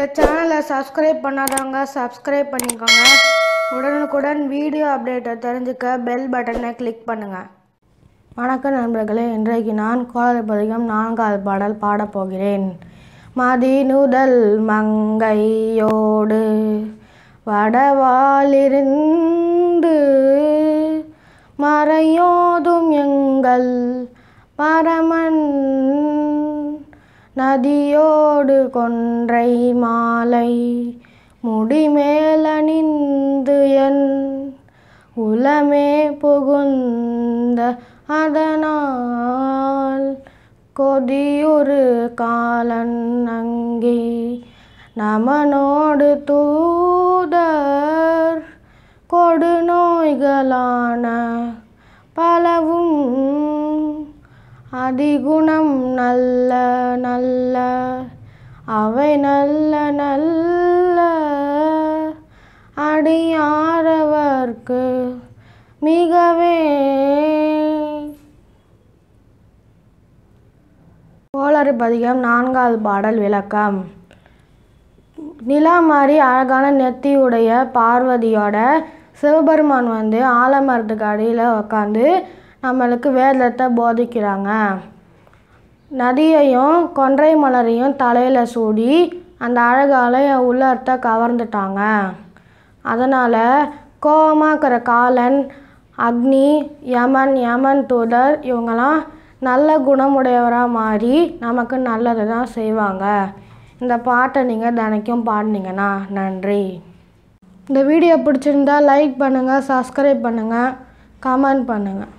இந்த சேனலை சப்ஸ்கிரைப் பண்ணாதவங்க சப்ஸ்கிரைப் பண்ணிக்கோங்க உடனுக்குடன் வீடியோ அப்டேட்டை தெரிஞ்சுக்க பெல் பட்டனை கிளிக் பண்ணுங்கள் வணக்கம் நண்பர்களே இன்றைக்கு நான் கோளறு பதிகம் நான்காவது பாடல் பாடப்போகிறேன் மதினுதல் மங்கையோடு வடவாலிருந்து மறையோதும் எங்கள் பரமன் நதியோடு கொன்றை மாலை முடிமேலணிந்து என் உலமே புகுந்த அதனால் கொதியொரு காலன் அங்கே நமனோடு தூதர் கொடுநோய்களான பலவும் அதிகுணம் நல்ல நல்ல அவை நல்ல நல்ல அடியாரவர்க்கு மிகவே கோளறு பதிகம் நான்காவது பாடல் விளக்கம் நிலா மாதிரி அழகான நெத்தியுடைய பார்வதியோட சிவபெருமான் வந்து ஆலமரத்துக்கு அடியில் உக்காந்து நம்மளுக்கு வேதத்தை போதிக்கிறாங்க நதியையும் கொன்றை மலரையும் தலையில் சூடி அந்த அழகாலைய உள்ளர்த்த கவர்ந்துட்டாங்க அதனால் கோபமாக இருக்கிற காலன் அக்னி யமன் யமன் தூதர் இவங்கெல்லாம் நல்ல குணமுடையவராக மாறி நமக்கு நல்லது தான் செய்வாங்க இந்த பாட்டை நீங்கள் தினைக்கும் பாடினீங்கன்னா நன்றி இந்த வீடியோ பிடிச்சிருந்தால் லைக் பண்ணுங்கள் சப்ஸ்கிரைப் பண்ணுங்கள் கமெண்ட் பண்ணுங்கள்